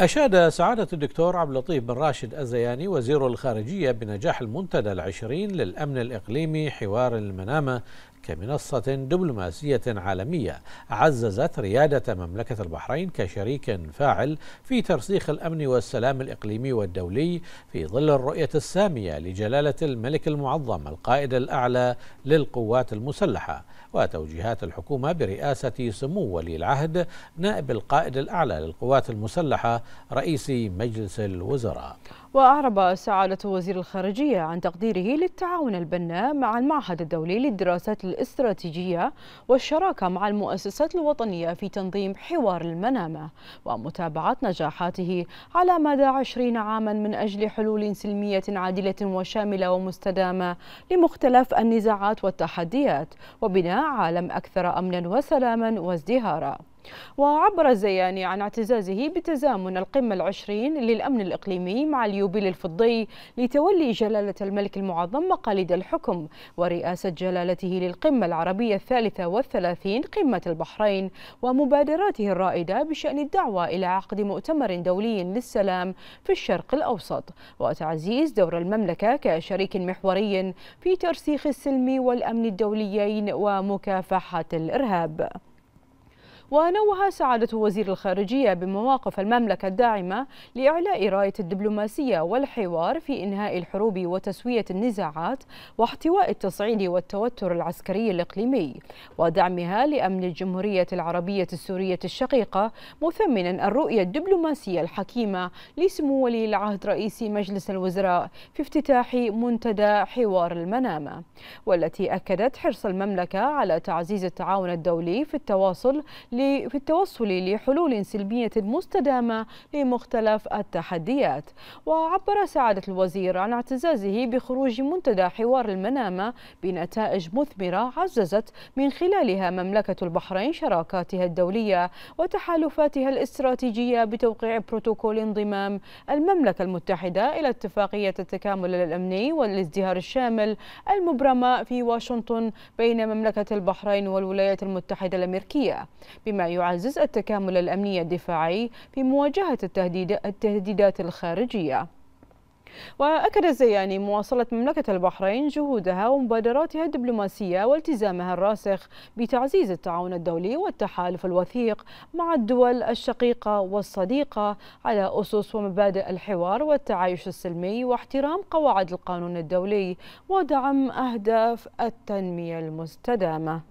أشاد سعادة الدكتور عبد اللطيف بن راشد الزياني وزير الخارجية بنجاح المنتدى العشرين للأمن الإقليمي حوار المنامة كمنصة دبلوماسية عالمية عززت ريادة مملكة البحرين كشريك فاعل في ترسيخ الأمن والسلام الإقليمي والدولي في ظل الرؤية السامية لجلالة الملك المعظم القائد الأعلى للقوات المسلحة وتوجيهات الحكومة برئاسة سمو ولي العهد نائب القائد الأعلى للقوات المسلحة رئيس مجلس الوزراء وأعرب سعادة وزير الخارجية عن تقديره للتعاون البناء مع المعهد الدولي للدراسات الاستراتيجية والشراكة مع المؤسسات الوطنية في تنظيم حوار المنامة ومتابعة نجاحاته على مدى عشرين عاما من أجل حلول سلمية عادلة وشاملة ومستدامة لمختلف النزاعات والتحديات وبناء عالم أكثر أمنا وسلاما وازدهارا وعبر الزياني عن اعتزازه بتزامن القمة العشرين للأمن الإقليمي مع اليوبيل الفضي لتولي جلالة الملك المعظم مقاليد الحكم ورئاسة جلالته للقمة العربية الثالثة والثلاثين قمة البحرين ومبادراته الرائدة بشأن الدعوة إلى عقد مؤتمر دولي للسلام في الشرق الأوسط وتعزيز دور المملكة كشريك محوري في ترسيخ السلم والأمن الدوليين ومكافحة الإرهاب ونوه سعادة وزير الخارجية بمواقف المملكة الداعمة لإعلاء راية الدبلوماسية والحوار في إنهاء الحروب وتسوية النزاعات واحتواء التصعيد والتوتر العسكري الإقليمي ودعمها لأمن الجمهورية العربية السورية الشقيقة مثمنا الرؤية الدبلوماسية الحكيمة لسمو ولي العهد رئيس مجلس الوزراء في افتتاح منتدى حوار المنامة والتي أكدت حرص المملكة على تعزيز التعاون الدولي في التواصل في التوصل لحلول سلمية مستدامة لمختلف التحديات وعبر سعادة الوزير عن اعتزازه بخروج منتدى حوار المنامة بنتائج مثمرة عززت من خلالها مملكة البحرين شراكاتها الدولية وتحالفاتها الاستراتيجية بتوقيع بروتوكول انضمام المملكة المتحدة إلى اتفاقية التكامل الأمني والازدهار الشامل المبرمة في واشنطن بين مملكة البحرين والولايات المتحدة الأمريكية بما يعزز التكامل الأمني الدفاعي في مواجهة التهديد التهديدات الخارجية وأكد الزياني مواصلة مملكة البحرين جهودها ومبادراتها الدبلوماسية والتزامها الراسخ بتعزيز التعاون الدولي والتحالف الوثيق مع الدول الشقيقة والصديقة على أسس ومبادئ الحوار والتعايش السلمي واحترام قواعد القانون الدولي ودعم أهداف التنمية المستدامة